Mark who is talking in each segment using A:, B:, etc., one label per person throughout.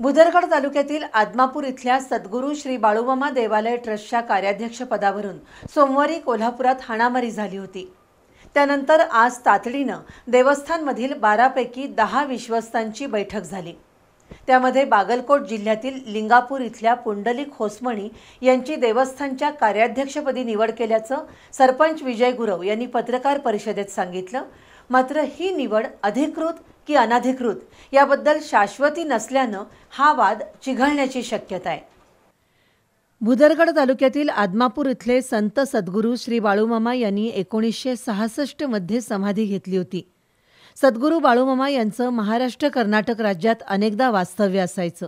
A: भुदरगड तालुक्यातील आदमापूर इथल्या सद्गुरू श्री बाळूमामा देवालय ट्रस्टच्या कार्याध्यक्षपदावरून सोमवारी कोल्हापुरात हाणामारी झाली होती त्यानंतर आज तातडीनं देवस्थानमधील बारापैकी दहा विश्वस्तांची बैठक झाली त्यामध्ये बागलकोट जिल्ह्यातील लिंगापूर इथल्या पुंडलिक होसमणी यांची देवस्थानच्या कार्याध्यक्षपदी निवड केल्याचं सरपंच विजय गुरव यांनी पत्रकार परिषदेत सांगितलं मात्र ही निवड अधिकृत की अनाधिकृत याबद्दल शाश्वती नसल्यानं हा वाद चिघळण्याची शक्यता आहे भुदरगड तालुक्यातील आदमापूर इथले संत सद्गुरू श्री बाळूमामा यांनी एकोणीसशे सहासष्टमध्ये समाधी घेतली होती सद्गुरू बाळूमामा यांचं महाराष्ट्र कर्नाटक राज्यात अनेकदा वास्तव्य असायचं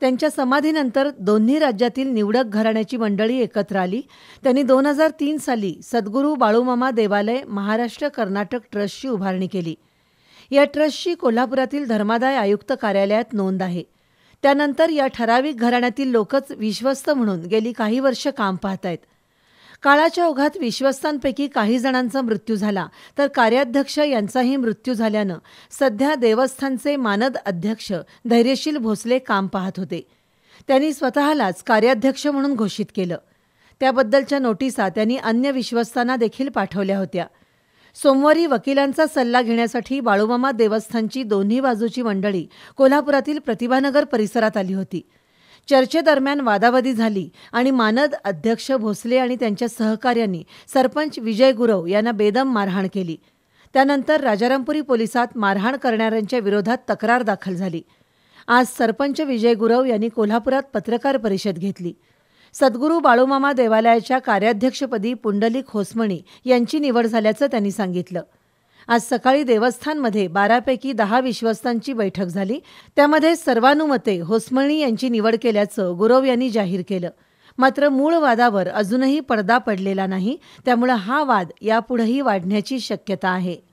A: त्यांच्या समाधीनंतर दोन्ही राज्यातील निवडक घराण्याची मंडळी एकत्र आली त्यांनी दोन हजार तीन साली सद्गुरू बाळूमामा देवालय महाराष्ट्र कर्नाटक ट्रस्टची उभारणी केली या ट्रस्टची कोल्हापुरातील धर्मादाय आयुक्त कार्यालयात नोंद आहे त्यानंतर या ठराविक घराण्यातील लोकच विश्वस्त म्हणून गेली काही वर्ष काम पाहत आहेत काळाच्या ओघात विश्वस्तांपैकी काही जणांचा मृत्यू झाला तर कार्याध्यक्ष यांचाही मृत्यू झाल्यानं सध्या देवस्थानचे मानद अध्यक्ष धैर्यशील भोसले काम पाहत होते त्यांनी स्वतःलाच कार्याध्यक्ष म्हणून घोषित केलं त्याबद्दलच्या नोटिसा त्यांनी अन्य विश्वस्तांना देखील पाठवल्या होत्या सोमवारी वकिलांचा सल्ला घेण्यासाठी बाळूमामा देवस्थानची दोन्ही बाजूची मंडळी कोल्हापुरातील प्रतिभानगर परिसरात आली होती चर्चेदरम्यान वादावादी झाली आणि मानद अध्यक्ष भोसले आणि त्यांच्या सहकार्यांनी सरपंच विजय गुरव यांना बेदम मारहाण केली त्यानंतर राजारामपुरी पोलिसात मारहाण करणाऱ्यांच्या विरोधात तक्रार दाखल झाली आज सरपंच विजय गुरव यांनी कोल्हापुरात पत्रकार परिषद घेतली सद्गुरू बाळूमामा देवालयाच्या कार्याध्यक्षपदी पुंडलिक होसमणी यांची निवड झाल्याचं त्यांनी सांगितलं आज सकाळी देवस्थानमध्ये बारापैकी दहा विश्वस्तांची बैठक झाली त्यामध्ये सर्वानुमते होसमणी यांची निवड केल्याचं गुरव यांनी जाहीर केलं मात्र मूळ वादावर अजूनही पडदा पडलेला नाही त्यामुळं हा वाद यापुढेही वाढण्याची शक्यता आहे